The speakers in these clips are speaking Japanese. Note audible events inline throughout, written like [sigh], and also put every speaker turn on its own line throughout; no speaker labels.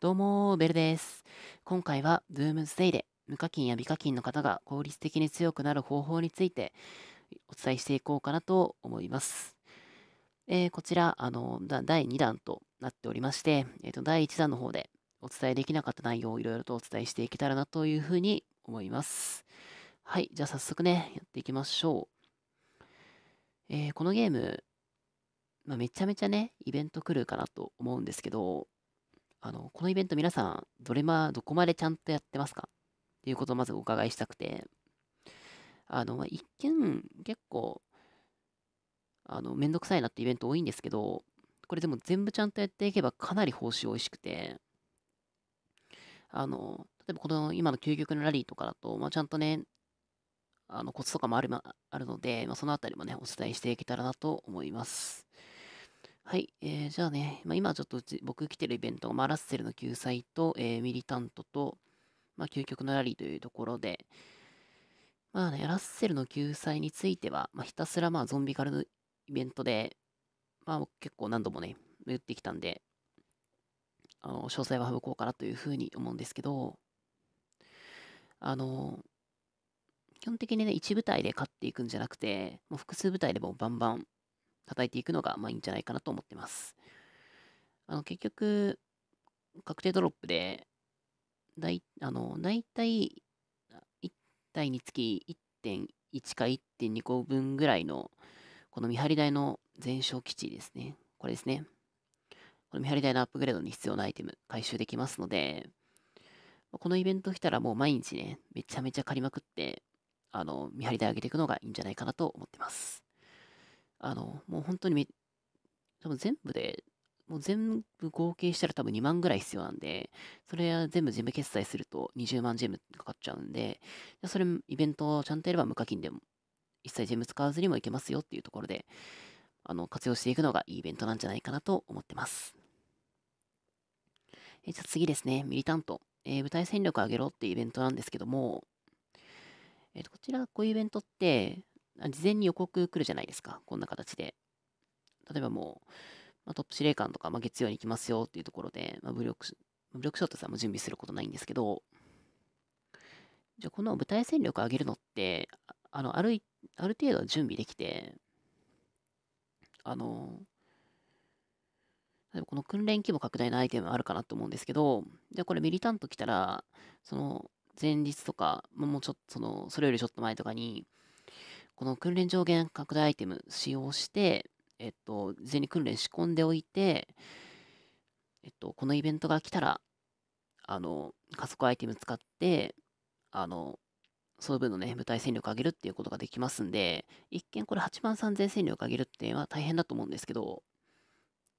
どうも、ベルです。今回は、ドゥームステイで、無課金や美課金の方が効率的に強くなる方法についてお伝えしていこうかなと思います。えー、こちら、あの、第2弾となっておりまして、えっ、ー、と、第1弾の方でお伝えできなかった内容をいろいろとお伝えしていけたらなというふうに思います。はい、じゃあ早速ね、やっていきましょう。えー、このゲーム、まあ、めちゃめちゃね、イベント来るかなと思うんですけど、あの、このイベント皆さん、どれま、どこまでちゃんとやってますかっていうことをまずお伺いしたくて、あの、一見、結構、あの、めんどくさいなってイベント多いんですけど、これでも全部ちゃんとやっていけばかなり報酬美味しくて、あの、例えばこの今の究極のラリーとかだと、まあ、ちゃんとね、あの、コツとかもある、ま、あるので、まあ、そのあたりもね、お伝えしていけたらなと思います。はい、えー、じゃあね、まあ、今ちょっとうち僕来てるイベントが、まあ、ラッセルの救済と、えー、ミリタントと、まあ、究極のラリーというところで、まあね、ラッセルの救済については、まあ、ひたすらまあゾンビからのイベントで、まあ、結構何度もね、言ってきたんで、あの詳細は省こうかなというふうに思うんですけど、あの、基本的にね、1部隊で勝っていくんじゃなくて、もう複数部隊でもバンバン叩いていくのがまあいいんじゃないかなと思ってます。あの結局、確定ドロップで、だいあの大体1体につき1.1か1.2個分ぐらいのこの見張り台の全焼基地ですね。これですね。この見張り台のアップグレードに必要なアイテム回収できますので、このイベント来たらもう毎日ね、めちゃめちゃ借りまくって、あの、見張り台上げていくのがいいんじゃないかなと思ってます。あの、もう本当にめ、多分全部で、もう全部合計したら多分2万ぐらい必要なんで、それは全部ジム決済すると20万ジェムかかっちゃうんで、それイベントをちゃんとやれば無課金でも、一切ジェム使わずにもいけますよっていうところで、あの、活用していくのがいいイベントなんじゃないかなと思ってます。えじゃあ次ですね、ミリタント。えー、舞台戦力上げろっていうイベントなんですけども、えっ、ー、と、こちら、こういうイベントって、事前に予告来るじゃないですか。こんな形で。例えばもう、まあ、トップ司令官とか、まあ、月曜に行きますよっていうところで、まあ、武力、武力衝突はもう準備することないんですけど、じゃあこの舞台戦力上げるのって、あの、ある、ある程度準備できて、あの、例えばこの訓練規模拡大のアイテムあるかなと思うんですけど、じゃあこれミリタント来たら、その前日とか、もうちょっと、その、それよりちょっと前とかに、この訓練上限拡大アイテム使用して、えっと、事前に訓練仕込んでおいて、えっと、このイベントが来たら、あの、加速アイテム使って、あの、その分のね、舞台戦力上げるっていうことができますんで、一見これ8万3000戦力上げるっていうのは大変だと思うんですけど、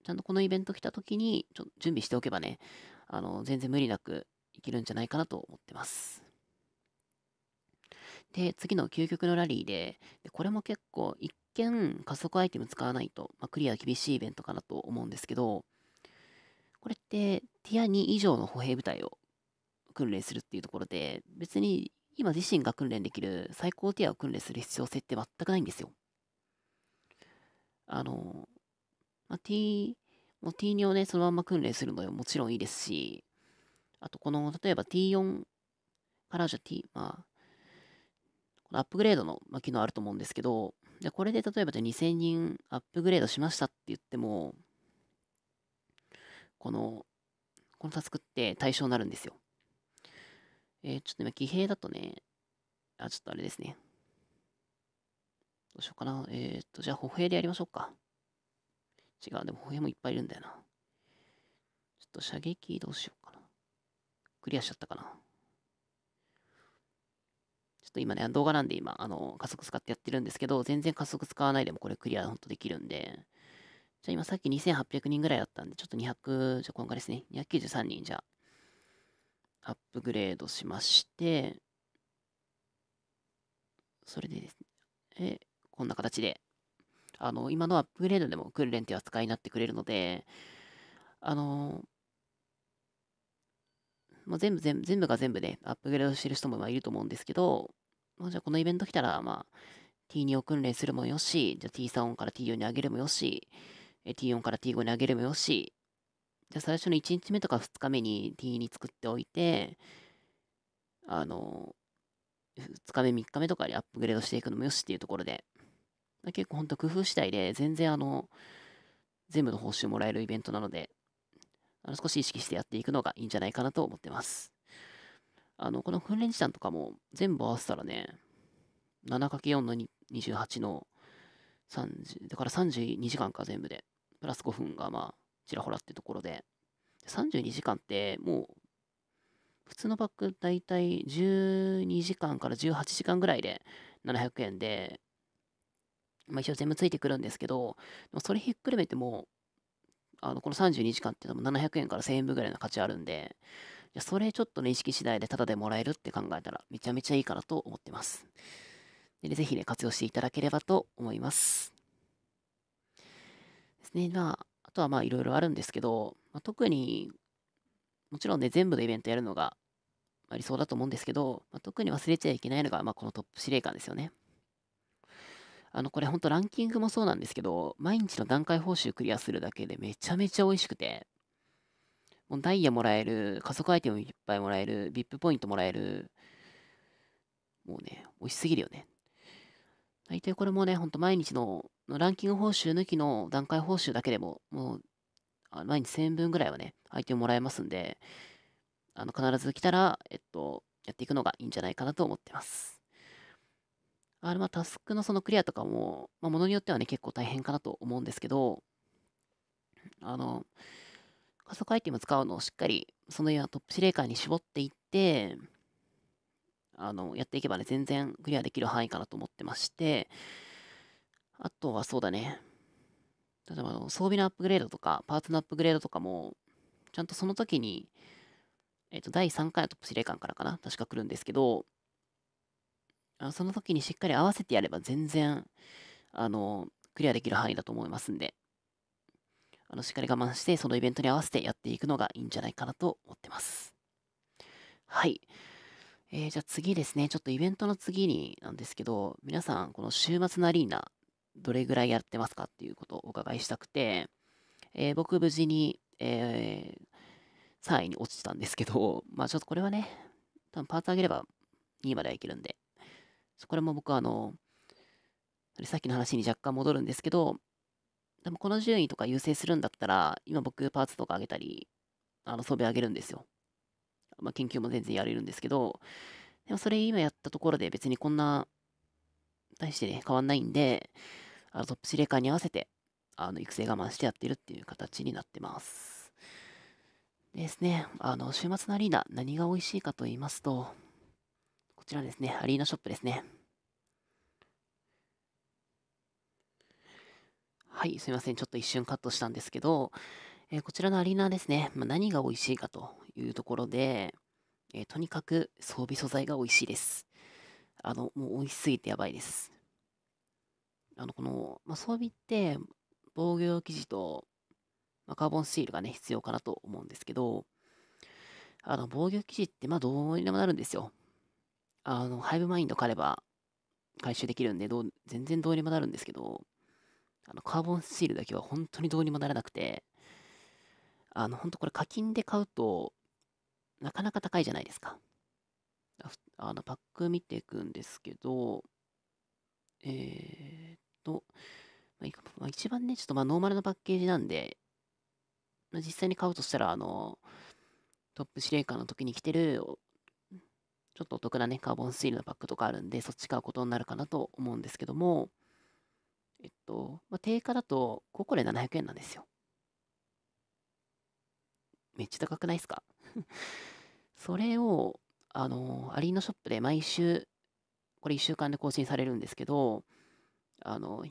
ちゃんとこのイベント来た時に、ちょ準備しておけばね、あの、全然無理なくいけるんじゃないかなと思ってます。で、次の究極のラリーで、でこれも結構一見加速アイテム使わないと、まあ、クリア厳しいイベントかなと思うんですけど、これってティア2以上の歩兵部隊を訓練するっていうところで、別に今自身が訓練できる最高ティアを訓練する必要性って全くないんですよ。あの、まあ、T、もう T2 をね、そのまま訓練するのももちろんいいですし、あとこの、例えば T4 からじゃ T、まあ、アップグレードの、ま機能あると思うんですけど、でこれで例えばじゃ2000人アップグレードしましたって言っても、この、このタスクって対象になるんですよ。えー、ちょっと今、騎兵だとね、あ、ちょっとあれですね。どうしようかな。えっ、と、じゃあ、歩兵でやりましょうか。違う、でも歩兵もいっぱいいるんだよな。ちょっと射撃どうしようかな。クリアしちゃったかな。と今ね、動画なんで今、あの、加速使ってやってるんですけど、全然加速使わないでもこれクリア本当できるんで、じゃあ今さっき2800人ぐらいだったんで、ちょっと200、じゃあ今回ですね、293人じゃあ、アップグレードしまして、それでですね、え、こんな形で、あの、今のアップグレードでも訓練っていう扱いになってくれるので、あのもう全部全部、全部が全部で、ね、アップグレードしてる人もいると思うんですけど、まあ、じゃあこのイベント来たら、まあ、T2 を訓練するもよし、じゃあ T3 音から T4 に上げるもよし、T4 から T5 に上げるもよし、じゃあ最初の1日目とか2日目に T2 作っておいて、あの、2日目、3日目とかでアップグレードしていくのもよしっていうところで、結構ほんと工夫次第で、全然あの、全部の報酬もらえるイベントなので、あの少し意識してやっていくのがいいんじゃないかなと思ってます。あの、この訓練時間とかも全部合わせたらね、7×4 の28の30、だから32時間か全部で、プラス5分がまあ、ちらほらってところで、32時間ってもう、普通のバッグ大体12時間から18時間ぐらいで700円で、まあ一応全部ついてくるんですけど、でもそれひっくるめても、あの、この32時間って多分700円から1000円分ぐらいの価値あるんで、ゃそれちょっとね、意識次第でタダでもらえるって考えたら、めちゃめちゃいいかなと思ってます。で、ね、ぜひね、活用していただければと思います。ですね、まあ、あとはまあ、いろいろあるんですけど、まあ、特に、もちろんね、全部のイベントやるのが、まあ、理想だと思うんですけど、まあ、特に忘れちゃいけないのが、まあ、このトップ司令官ですよね。あの、これほんとランキングもそうなんですけど、毎日の段階報酬クリアするだけでめちゃめちゃ美味しくて、もうダイヤもらえる、加速アイテムいっぱいもらえる、VIP ポイントもらえる。もうね、美味しすぎるよね。大体これもね、ほんと毎日のランキング報酬抜きの段階報酬だけでも、もう、毎日1000円分ぐらいはね、アイテムもらえますんで、あの、必ず来たら、えっと、やっていくのがいいんじゃないかなと思ってます。あれ、まあ、タスクのそのクリアとかも、まあ、ものによってはね、結構大変かなと思うんですけど、あの、加速アイテム使うのをしっかり、そのようなトップ司令官に絞っていって、あの、やっていけばね、全然クリアできる範囲かなと思ってまして、あとはそうだね、例えば装備のアップグレードとか、パーツのアップグレードとかも、ちゃんとその時に、えっ、ー、と、第3回のトップ司令官からかな、確か来るんですけど、あその時にしっかり合わせてやれば全然、あの、クリアできる範囲だと思いますんで、あの、しっかり我慢して、そのイベントに合わせてやっていくのがいいんじゃないかなと思ってます。はい。えー、じゃあ次ですね、ちょっとイベントの次になんですけど、皆さん、この週末のアリーナ、どれぐらいやってますかっていうことをお伺いしたくて、えー、僕無事に、えー、3位に落ちたんですけど、[laughs] まあちょっとこれはね、多分パーツ上げれば2位まではいけるんで、これも僕あの、さっきの話に若干戻るんですけど、でもこの順位とか優先するんだったら、今僕パーツとかあげたり、あの装備あげるんですよ。まあ、研究も全然やれるんですけど、でもそれ今やったところで別にこんな、大してね、変わんないんで、あのトップ司令官に合わせて、あの育成我慢してやってるっていう形になってます。ですね、あの、週末のアリーナ、何が美味しいかと言いますと、こちらですね、アリーナショップですね。はい、すいません。ちょっと一瞬カットしたんですけど、えー、こちらのアリーナですね、まあ、何が美味しいかというところで、えー、とにかく装備素材が美味しいです。あの、もう美味しすぎてやばいです。あの、この、まあ、装備って、防御生地と、まあ、カーボンスチールがね、必要かなと思うんですけど、あの、防御生地って、まあ、どうにでもなるんですよ。あの、ハイブマインド狩れば、回収できるんで、どう、全然どうにもなるんですけど、あの、カーボンスチールだけは本当にどうにもならなくて、あの、本当これ課金で買うと、なかなか高いじゃないですか。あの、パック見ていくんですけど、えー、っと、まあ、一番ね、ちょっとまあノーマルのパッケージなんで、まあ、実際に買うとしたら、あの、トップ司令官の時に来てる、ちょっとお得なね、カーボンスチールのパックとかあるんで、そっち買うことになるかなと思うんですけども、えっと、まあ、定価だと5個で700円なんですよ。めっちゃ高くないですか [laughs] それを、あの、アリーナショップで毎週、これ1週間で更新されるんですけど、あの、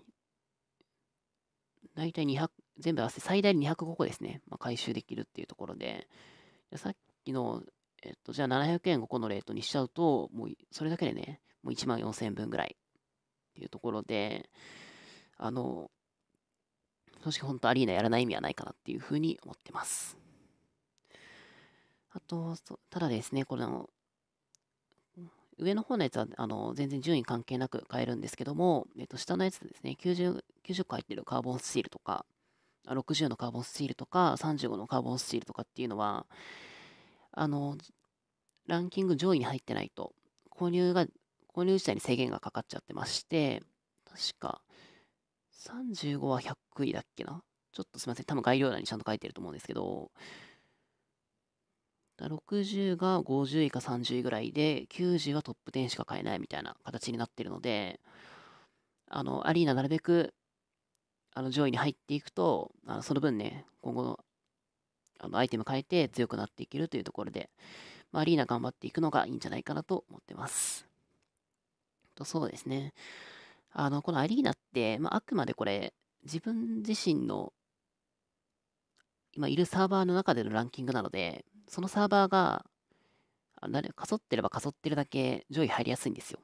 大体200、全部合わせ最大205個ですね、まあ、回収できるっていうところで、さっきの、えっと、じゃあ700円5個のレートにしちゃうと、もうそれだけでね、もう1万4000円分ぐらいっていうところで、あの、そし本当アリーナやらない意味はないかなっていうふうに思ってます。あと、ただですね、この、上の方のやつはあの全然順位関係なく買えるんですけども、えっと、下のやつですね、90, 90個入ってるカーボンスチールとか、60のカーボンスチールとか、35のカーボンスチールとかっていうのは、あの、ランキング上位に入ってないと、購入が、購入自体に制限がかかっちゃってまして、確か、35は100位だっけなちょっとすいません。多分概要欄にちゃんと書いてると思うんですけど、60が50位か30位ぐらいで、90はトップ10しか買えないみたいな形になってるので、あの、アリーナなるべく、あの、上位に入っていくと、あのその分ね、今後の、あの、アイテム変えて強くなっていけるというところで、まあ、アリーナ頑張っていくのがいいんじゃないかなと思ってます。と、そうですね。あの、このアリーナって、まあ、あくまでこれ、自分自身の、今いるサーバーの中でのランキングなので、そのサーバーが、あのかそってればかそってるだけ上位入りやすいんですよ。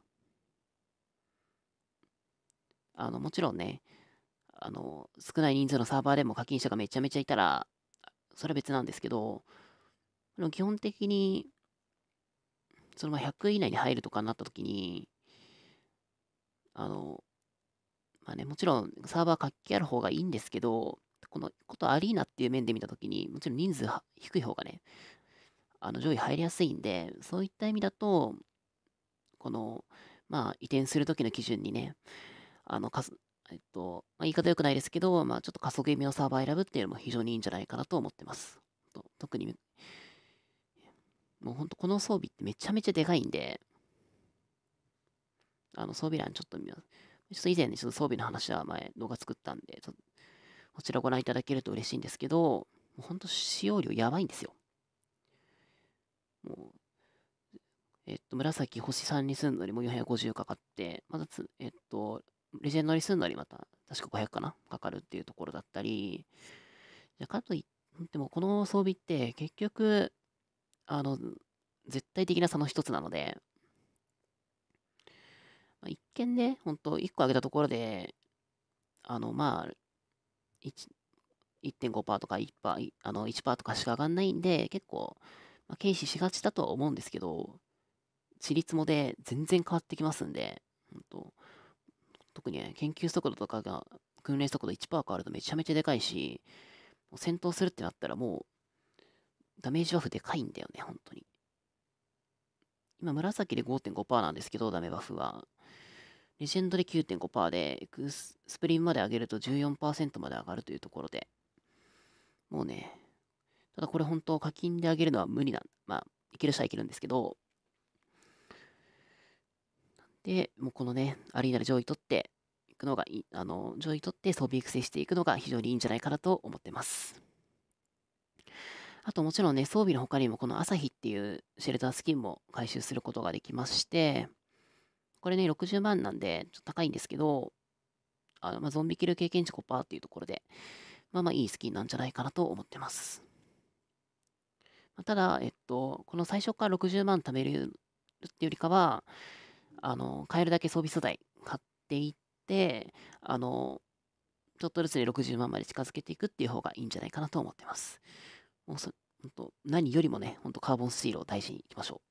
あの、もちろんね、あの、少ない人数のサーバーでも課金者がめちゃめちゃいたら、それは別なんですけど、基本的に、その100位以内に入るとかになった時に、あの、まあね、もちろんサーバー活気ある方がいいんですけど、このことアリーナっていう面で見たときに、もちろん人数低い方がね、あの上位入りやすいんで、そういった意味だと、この、まあ、移転するときの基準にね、あの、かす、えっと、まあ、言い方よくないですけど、まあ、ちょっと加速気味のサーバー選ぶっていうのも非常にいいんじゃないかなと思ってます。と特に、もうほんとこの装備ってめちゃめちゃでかいんで、あの装備欄ちょっと見ます。ちょっと以前ね、ちょっと装備の話は前動画作ったんで、こちらご覧いただけると嬉しいんですけど、ほんと使用量やばいんですよ。もう、えっと、紫星3にすんのにも450かかって、またつ、えっと、レジェンドにすんのにまた、確か500かなかかるっていうところだったり、じゃかといって、でもこの装備って結局、あの、絶対的な差の一つなので、まあ、一見ね、ほんと、1個上げたところで、あの、まあ、1.5%とか 1%, あの1%とかしか上がんないんで、結構、まあ、軽視しがちだとは思うんですけど、地率もで全然変わってきますんで、本当特にね、研究速度とかが、訓練速度1%変わるとめちゃめちゃでかいし、戦闘するってなったらもう、ダメージバフでかいんだよね、本当に。今、紫で5.5%なんですけど、ダメバフは。レジェンドで9.5%で、エクスプリンまで上げると14%まで上がるというところで、もうね、ただこれ本当課金で上げるのは無理なんまあ、いける人はいけるんですけど、で、もうこのね、アリーナで上位取っていくのがいい、あの、上位取って装備育成していくのが非常にいいんじゃないかなと思ってます。あともちろんね、装備の他にもこの朝日っていうシェルタースキンも回収することができまして、これね、60万なんで、ちょっと高いんですけど、あの、まあ、ゾンビキル経験値コーっていうところで、まあまあいいスキンなんじゃないかなと思ってます。まあ、ただ、えっと、この最初から60万貯めるってよりかは、あの、買えるだけ装備素材買っていって、あの、ちょっとずつね、60万まで近づけていくっていう方がいいんじゃないかなと思ってます。もうそ、ほんと、何よりもね、ほんとカーボンスチールを大事にいきましょう。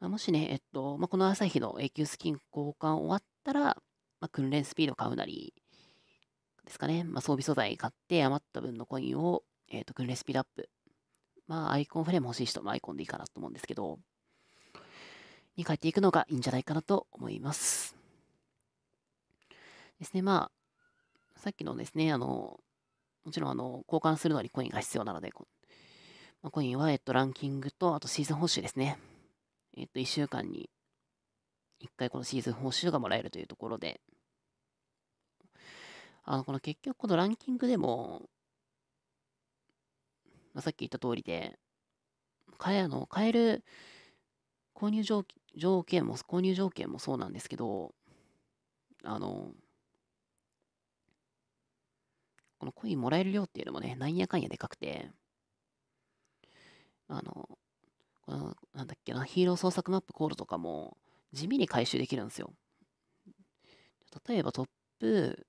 まあ、もしね、えっと、まあ、この朝日の永久スキン交換終わったら、まあ、訓練スピード買うなり、ですかね、まあ、装備素材買って余った分のコインを、えっ、と、訓練スピードアップ。まあ、アイコンフレーム欲しい人のアイコンでいいかなと思うんですけど、に変えていくのがいいんじゃないかなと思います。ですね、まあ、さっきのですね、あの、もちろん、あの、交換するのにコインが必要なので、まあ、コインは、えっと、ランキングと、あとシーズン報酬ですね。えっと、1週間に1回このシーズン報酬がもらえるというところで、あの、この結局このランキングでも、まあ、さっき言った通りで、買え、あの、買える購入条条件も、購入条件もそうなんですけど、あの、このコインもらえる量っていうのもね、なんやかんやでかくて、あの、うん、なんだっけな、ヒーロー創作マップコールとかも地味に回収できるんですよ。例えばトップ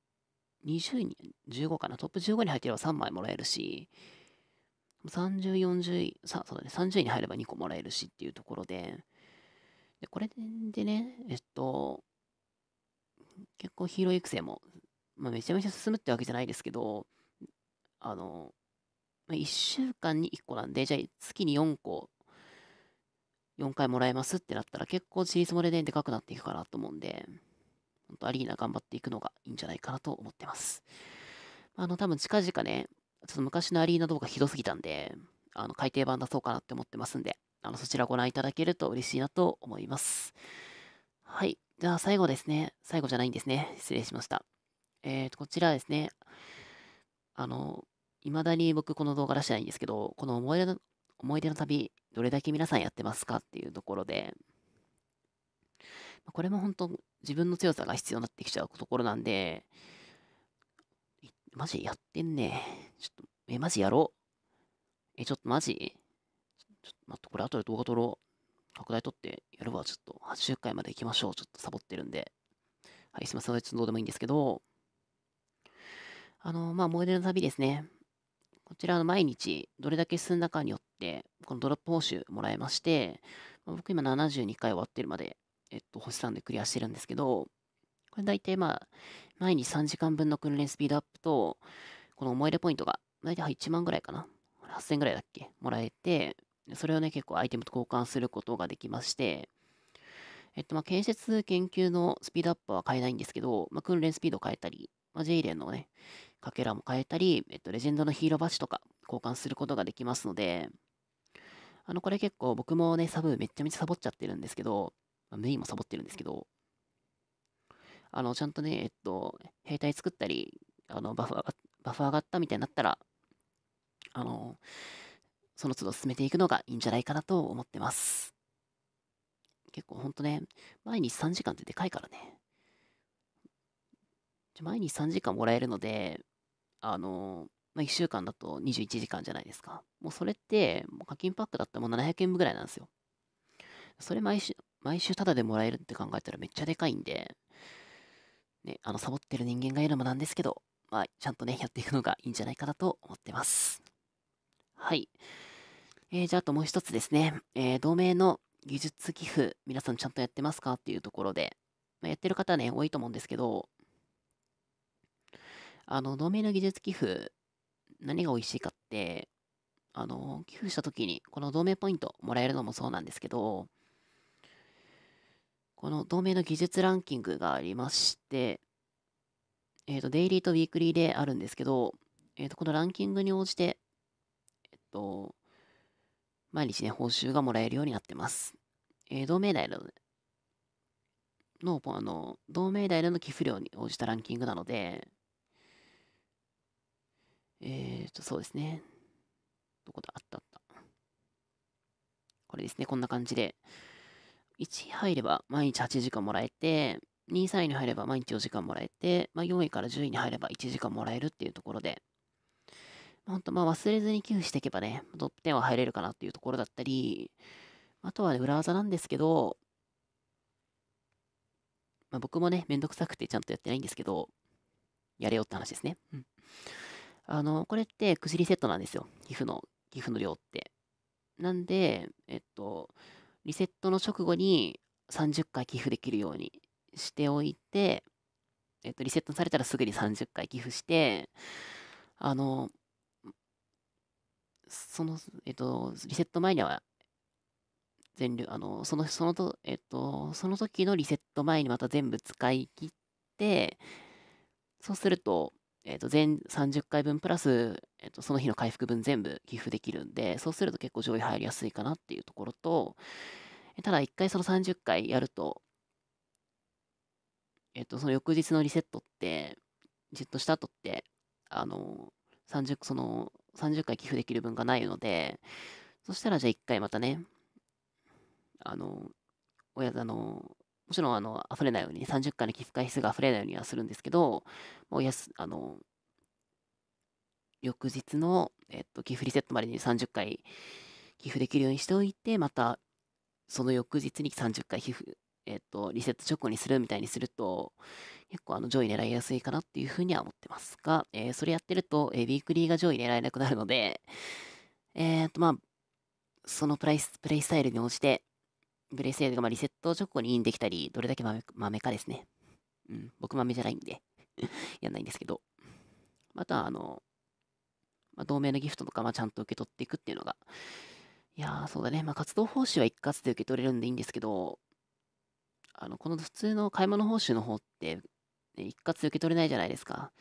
20に、15かな、トップ15に入ってれば3枚もらえるし、30、40位、さそうだね、30位に入れば2個もらえるしっていうところで、でこれでね、えっと、結構ヒーロー育成も、まあ、めちゃめちゃ進むってわけじゃないですけど、あの、まあ、1週間に1個なんで、じゃあ月に4個4回もらえますってなったら結構リスモレででかくなっていくかなと思うんで、本当アリーナ頑張っていくのがいいんじゃないかなと思ってます。あの、多分近々ね、ちょっと昔のアリーナ動画ひどすぎたんで、あの、改訂版出そうかなって思ってますんで、あの、そちらご覧いただけると嬉しいなと思います。はい。じゃあ最後ですね。最後じゃないんですね。失礼しました。えっ、ー、と、こちらですね。あの、未だに僕この動画出してないんですけど、この思い出の思い出の旅、どれだけ皆さんやってますかっていうところで、これも本当自分の強さが必要になってきちゃうところなんで、マジやってんね。ちょっと、え、マジやろう。え、ちょっとマジちょっと待って、これ後で動画撮ろう。拡大撮ってやるわ。ちょっと80回まで行きましょう。ちょっとサボってるんで。はい、すみません。ちょっとどうでもいいんですけど、あの、まあ、思い出の旅ですね。こちらの毎日どれだけ進んだかによって、このドロップ報酬もらえまして、僕今72回終わってるまで、えっと、星3でクリアしてるんですけど、これ大体まあ、毎日3時間分の訓練スピードアップと、この思い出ポイントが、大体1万ぐらいかな。8000ぐらいだっけもらえて、それをね、結構アイテムと交換することができまして、えっと、まあ、建設研究のスピードアップは変えないんですけど、まあ、訓練スピードを変えたり、まあ、J ンのね、かけらも変えたり、えっと、レジェンドのヒーローバッジとか交換することができますので、あの、これ結構僕もね、サブめっちゃめちゃサボっちゃってるんですけど、メインもサボってるんですけど、あの、ちゃんとね、えっと、兵隊作ったり、あの、バフ上がバフ上がったみたいになったら、あの、その都度進めていくのがいいんじゃないかなと思ってます。結構ほんとね、毎日3時間ってでかいからね。毎日3時間もらえるので、あの、まあ、1週間だと21時間じゃないですか。もうそれって、もう課金パックだったらもう700円分ぐらいなんですよ。それ毎週、毎週タダでもらえるって考えたらめっちゃでかいんで、ね、あの、サボってる人間がいるのもなんですけど、まあ、ちゃんとね、やっていくのがいいんじゃないかなと思ってます。はい。えー、じゃあ、あともう一つですね、えー、同盟の技術寄付、皆さんちゃんとやってますかっていうところで、まあ、やってる方ね、多いと思うんですけど、あの、農名の技術寄付、何が美味しいかって、あの、寄付した時に、この同盟ポイントもらえるのもそうなんですけど、この同盟の技術ランキングがありまして、えっ、ー、と、デイリーとウィークリーであるんですけど、えっ、ー、と、このランキングに応じて、えっ、ー、と、毎日ね、報酬がもらえるようになってます。えー、同盟代の、の、あの、同盟代の寄付量に応じたランキングなので、えっ、ー、と、そうですね。どこだあったあった。これですね。こんな感じで。1位入れば毎日8時間もらえて、2位、3位に入れば毎日4時間もらえて、まあ、4位から10位に入れば1時間もらえるっていうところで、本当まあ忘れずに寄付していけばね、トップ10は入れるかなっていうところだったり、あとは、ね、裏技なんですけど、まあ、僕もね、めんどくさくてちゃんとやってないんですけど、やれよって話ですね。うんあの、これって薬セットなんですよ。皮膚の、皮膚の量って。なんで、えっと、リセットの直後に30回寄付できるようにしておいて、えっと、リセットされたらすぐに30回寄付して、あの、その、えっと、リセット前には、全力、あの、その、そのと、えっと、その時のリセット前にまた全部使い切って、そうすると、えっ、ー、と、全30回分プラス、えっ、ー、と、その日の回復分全部寄付できるんで、そうすると結構上位入りやすいかなっていうところと、ただ一回その30回やると、えっ、ー、と、その翌日のリセットって、じっとした後って、あの、30、その、30回寄付できる分がないので、そしたらじゃあ一回またね、あの、親、あの、もちろん、あの、溢れないように、30回の寄付回数が溢れないようにはするんですけど、もうやす、あの、翌日の、えっと、寄付リセットまでに30回寄付できるようにしておいて、また、その翌日に30回寄付、えっと、リセット直後にするみたいにすると、結構あの上位狙いやすいかなっていうふうには思ってますが、えー、それやってると、えー、ウィークリーが上位狙えなくなるので、えー、っと、まあ、そのプライス、プレイスタイルに応じて、ブレスエードがまリセット直後にインできたり、どれだけ豆かですね。うん、僕豆じゃないんで [laughs] やんないんですけど。また、あの、まあ、同盟のギフトとか、まちゃんと受け取っていくっていうのが、いやー、そうだね。まあ、活動報酬は一括で受け取れるんでいいんですけど、あの、この普通の買い物報酬の方って、ね、一括で受け取れないじゃないですか。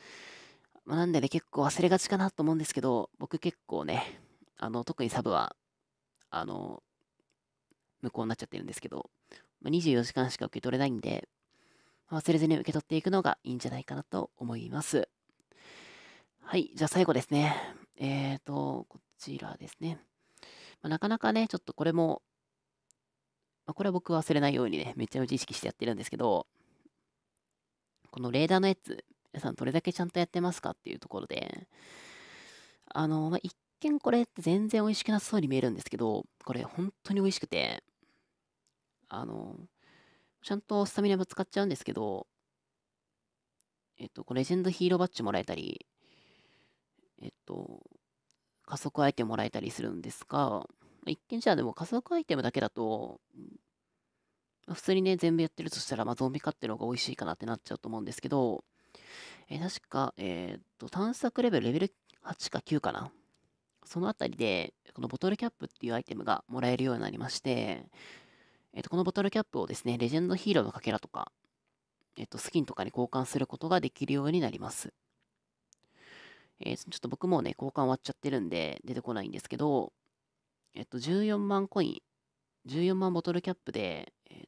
まあ、なんでね、結構忘れがちかなと思うんですけど、僕結構ね、あの、特にサブは、あの、無効になっちゃってるんですけど、まあ、24時間しか受け取れないんで、忘れずに受け取っていくのがいいんじゃないかなと思います。はい、じゃあ最後ですね。えっ、ー、と、こちらですね。まあ、なかなかね、ちょっとこれも、まあ、これは僕忘れないようにね、めちゃめちゃ意識してやってるんですけど、このレーダーのやつ、皆さんどれだけちゃんとやってますかっていうところで、あの、まあ、一見これって全然美味しくなさそうに見えるんですけど、これ本当に美味しくて、あの、ちゃんとスタミナも使っちゃうんですけど、えっと、レジェンドヒーローバッジもらえたり、えっと、加速アイテムもらえたりするんですが、一見じゃあでも加速アイテムだけだと、普通にね、全部やってるとしたら、まあ、ゾンビ化っていうのが美味しいかなってなっちゃうと思うんですけど、えー、確か、えっ、ー、と、探索レベルレベル8か9かな。そのあたりで、このボトルキャップっていうアイテムがもらえるようになりまして、えっ、と、このボトルキャップをですね、レジェンドヒーローのかけらとか、えっ、と、スキンとかに交換することができるようになります。えー、ちょっと僕もね、交換終わっちゃってるんで、出てこないんですけど、えっ、と、14万コイン、14万ボトルキャップで、えー、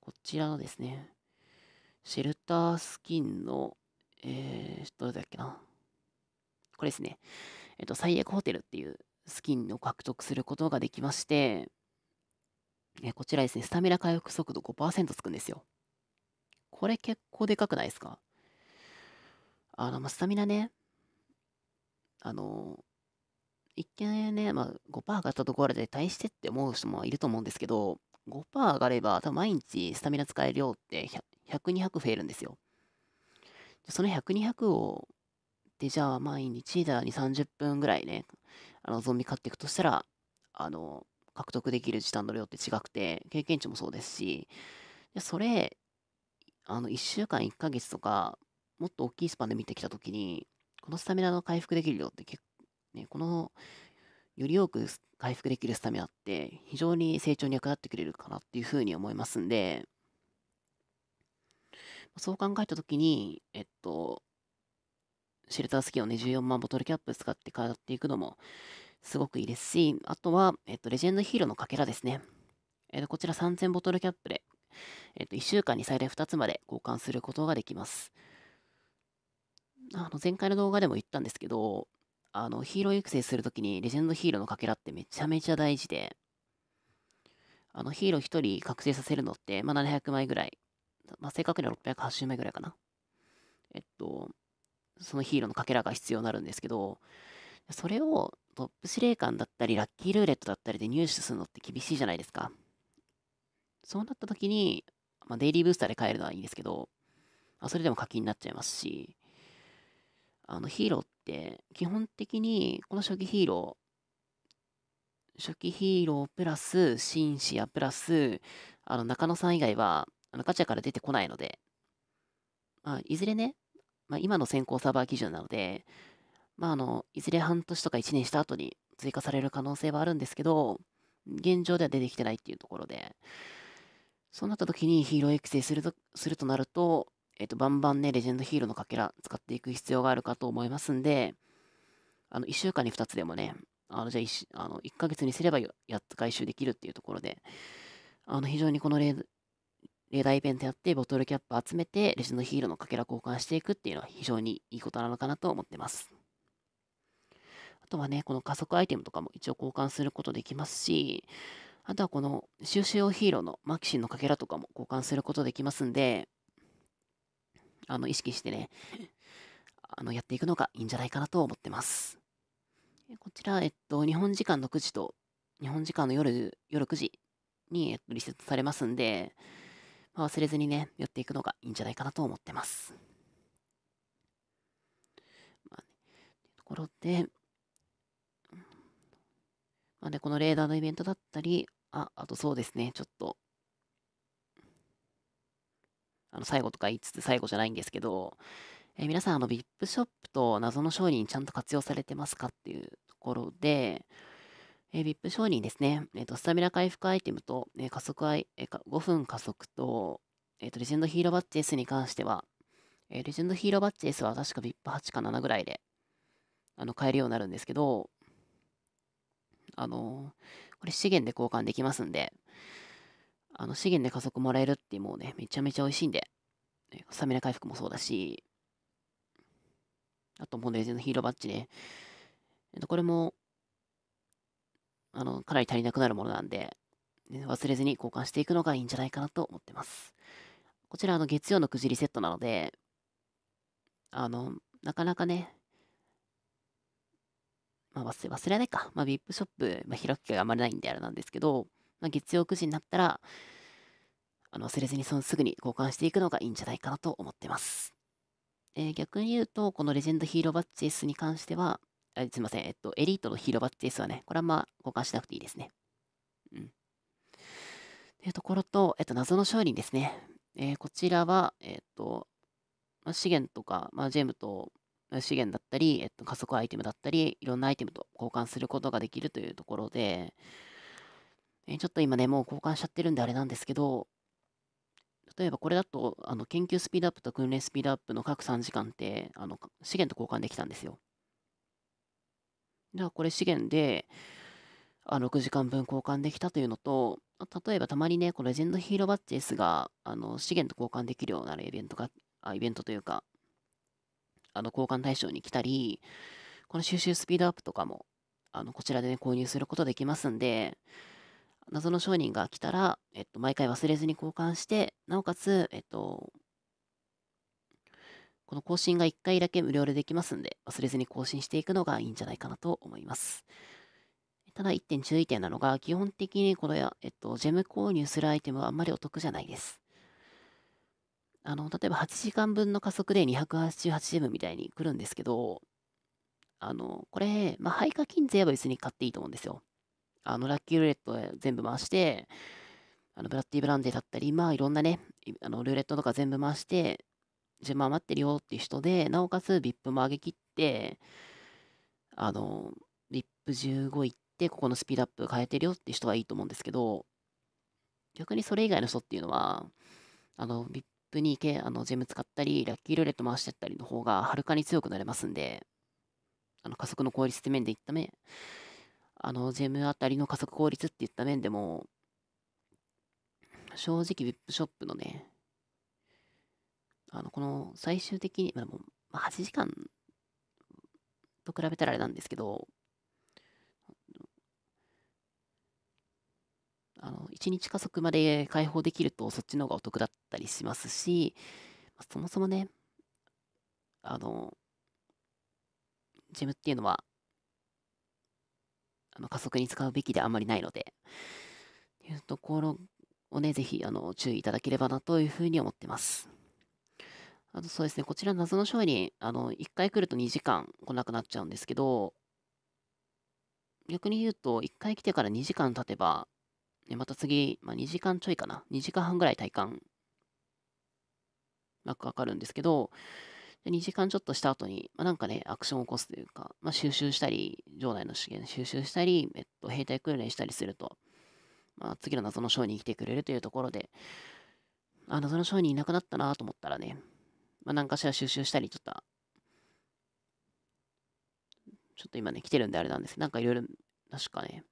こちらのですね、シェルタースキンの、えー、どれだっけな。これですね。えっ、と、最悪ホテルっていうスキンを獲得することができまして、えこちらですね、スタミナ回復速度5%つくんですよ。これ結構でかくないですかあの、まあ、スタミナね、あの、一見ね、まあ、5%上がったところで対してって思う人もいると思うんですけど、5%上がれば、多分毎日スタミナ使える量って100、200増えるんですよ。その100、200を、で、じゃあ毎日だ2、30分ぐらいね、あの、ゾンビ買っていくとしたら、あの、獲得できる時短の量って違くて、経験値もそうですし、それ、あの、1週間、1ヶ月とか、もっと大きいスパンで見てきたときに、このスタミナの回復できる量ってね、この、より多く回復できるスタミナって、非常に成長に役立ってくれるかなっていうふうに思いますんで、そう考えたときに、えっと、シェルタースキーをね、14万ボトルキャップ使って変わっていくのも、すごくいいですし、あとは、えっと、レジェンドヒーローのかけらですね。えっと、こちら3000ボトルキャップで、えっと、1週間に最大2つまで交換することができます。あの、前回の動画でも言ったんですけど、あの、ヒーロー育成するときにレジェンドヒーローのかけらってめちゃめちゃ大事で、あの、ヒーロー1人覚醒させるのって、まあ、700枚ぐらい、まあ、正確には680枚ぐらいかな。えっと、そのヒーローのかけらが必要になるんですけど、それをトップ司令官だったり、ラッキールーレットだったりで入手するのって厳しいじゃないですか。そうなった時に、まあ、デイリーブースターで買えるのはいいんですけど、あそれでも課金になっちゃいますし、あの、ヒーローって、基本的に、この初期ヒーロー、初期ヒーロープラス、シンシアプラス、あの、中野さん以外は、あの、ガチャから出てこないので、まあ、いずれね、まあ、今の先行サーバー基準なので、まあ、あの、いずれ半年とか1年した後に追加される可能性はあるんですけど、現状では出てきてないっていうところで、そうなった時にヒーロー育成すると、するとなると、えっ、ー、と、バンバンね、レジェンドヒーローのかけら使っていく必要があるかと思いますんで、あの、1週間に2つでもね、あの、じゃあ 1, あの1ヶ月にすればやっと回収できるっていうところで、あの、非常にこのー例題イベントやってボトルキャップ集めてレジェンドヒーローのかけら交換していくっていうのは非常にいいことなのかなと思ってます。とはね、この加速アイテムとかも一応交換することできますし、あとはこの収集用ヒーローのマキシンのかけらとかも交換することできますんで、あの、意識してね、あの、やっていくのがいいんじゃないかなと思ってます。こちら、えっと、日本時間の9時と、日本時間の夜、夜9時に、えっと、リセットされますんで、まあ、忘れずにね、やっていくのがいいんじゃないかなと思ってます。まあね、ところで、まあね、このレーダーのイベントだったり、あ、あとそうですね、ちょっと、あの、最後とか言いつつ最後じゃないんですけど、えー、皆さん、あの、VIP ショップと謎の商人ちゃんと活用されてますかっていうところで、えー、VIP 商人ですね、えっ、ー、と、スタミナ回復アイテムと、えー、加速アイ、えー、5分加速と、えっ、と、レジェンドヒーローバッジ S に関しては、えレジェンドヒーローバッジ S は確か VIP8 か7ぐらいで、あの、買えるようになるんですけど、あの、これ資源で交換できますんで、あの、資源で加速もらえるってもうね、めちゃめちゃ美味しいんで、スタミナ回復もそうだし、あと、モデルズのヒーローバッジね。えっと、これも、あの、かなり足りなくなるものなんで、忘れずに交換していくのがいいんじゃないかなと思ってます。こちら、あの、月曜のくじリセットなので、あの、なかなかね、まあ、忘れ、忘れないか。まあ、VIP ショップ、まあ、開く機会があまりないんであれなんですけど、まあ、月曜9時になったら、あの、忘れずにそのすぐに交換していくのがいいんじゃないかなと思ってます。えー、逆に言うと、このレジェンドヒーローバッジ S に関しては、あすいません、えっと、エリートのヒーローバッジ S はね、これはまあ、交換しなくていいですね。うん。というところと、えっと、謎の商人ですね。えー、こちらは、えっと、まあ、資源とか、まあ、ジェムと、資源だったり、えっと、加速アイテムだったり、いろんなアイテムと交換することができるというところで、えちょっと今ね、もう交換しちゃってるんであれなんですけど、例えばこれだと、あの研究スピードアップと訓練スピードアップの各3時間って、あの資源と交換できたんですよ。じゃあこれ資源で、あ6時間分交換できたというのと、例えばたまにね、このレジェンドヒーローバッジ S が、あの資源と交換できるようなイベントが、あイベントというか、あの交換対象に来たり、この収集スピードアップとかも、あのこちらでね、購入することできますんで、謎の商人が来たら、えっと、毎回忘れずに交換して、なおかつ、えっと、この更新が1回だけ無料でできますんで、忘れずに更新していくのがいいんじゃないかなと思います。ただ1点注意点なのが、基本的にこの、えっと、ジェム購入するアイテムはあんまりお得じゃないです。あの、例えば8時間分の加速で 288M みたいに来るんですけど、あの、これ、まあ、配下金税は別に買っていいと思うんですよ。あの、ラッキールーレット全部回して、あの、ブラッディ・ブランデーだったり、まあ、いろんなね、あの、ルーレットとか全部回して、順番待ってるよっていう人で、なおかつ VIP も上げきって、あの、VIP15 行って、ここのスピードアップ変えてるよっていう人はいいと思うんですけど、逆にそれ以外の人っていうのは、あの、VIP プにけあのジェム使ったり、ラッキールーレット回してったりの方がはるかに強くなれますんで、あの加速の効率って面でいった面、あのジェムあたりの加速効率って言った面でも、正直 VIP ショップのね、あの、この最終的に、まあ、もう8時間と比べたらあれなんですけど、あの1日加速まで解放できるとそっちの方がお得だったりしますし、まそもそもね、あの、ジムっていうのは、あの加速に使うべきであんまりないので、というところをね、ぜひあの注意いただければなというふうに思ってます。あとそうですね、こちら謎の商に、あの、1回来ると2時間来なくなっちゃうんですけど、逆に言うと、1回来てから2時間経てば、また次、まあ、2時間ちょいかな。2時間半ぐらい体感、まあ、かかるんですけど、2時間ちょっとした後に、まあ、なんかね、アクションを起こすというか、まあ、収集したり、場内の資源収集したり、えっと、兵隊訓練したりすると、まあ、次の謎のショーに来てくれるというところで、あ、謎のショーにいなくなったなと思ったらね、まあ、何かしら収集したり、ちょっと、ちょっと今ね、来てるんであれなんですけど、なんかいろいろ、確かね、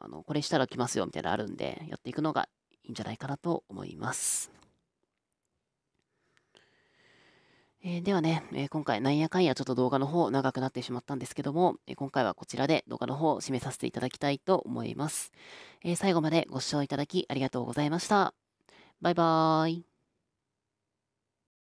あの、これしたら来ますよみたいなのあるんで、やっていくのがいいんじゃないかなと思います。えー、ではね、えー、今回なんやかんやちょっと動画の方長くなってしまったんですけども、えー、今回はこちらで動画の方を締めさせていただきたいと思います。え最後までご視聴いただきありがとうございました。バイバーイ。